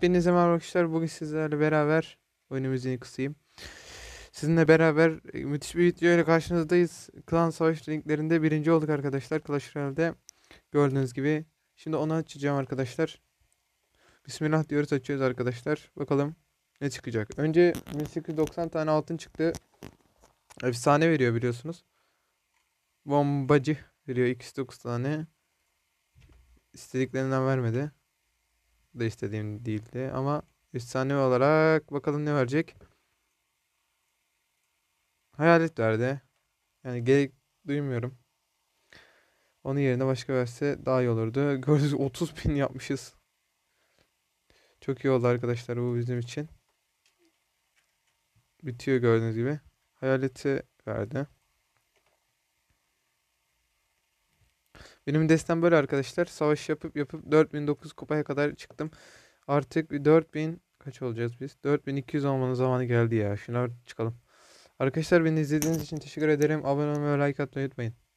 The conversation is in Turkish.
Hepinize merhaba arkadaşlar. Bugün sizlerle beraber oyunumuzu müziğini kısayım. Sizinle beraber e, müthiş bir video ile karşınızdayız. Klan Savaş linklerinde birinci olduk arkadaşlar. Clash Royale'de gördüğünüz gibi. Şimdi onu açacağım arkadaşlar. Bismillah diyoruz açıyoruz arkadaşlar. Bakalım ne çıkacak. Önce 1890 tane altın çıktı. Efsane veriyor biliyorsunuz. Bombacı veriyor 209 tane. İstediklerinden vermedi da istediğim değildi ama efsanevi olarak bakalım ne verecek. Hayalet verdi. Yani gerek duymuyorum. Onun yerine başka verse daha iyi olurdu. Gördüğünüz 30 bin yapmışız. Çok iyi oldu arkadaşlar bu bizim için. Bitiyor gördüğünüz gibi. Hayaleti verdi. Benim destem böyle arkadaşlar. Savaş yapıp yapıp 4009 kupaya kadar çıktım. Artık 4000 kaç olacağız biz? 4200 olmanın zamanı geldi ya. Şuna çıkalım. Arkadaşlar beni izlediğiniz için teşekkür ederim. Abone olmayı like atmayı unutmayın.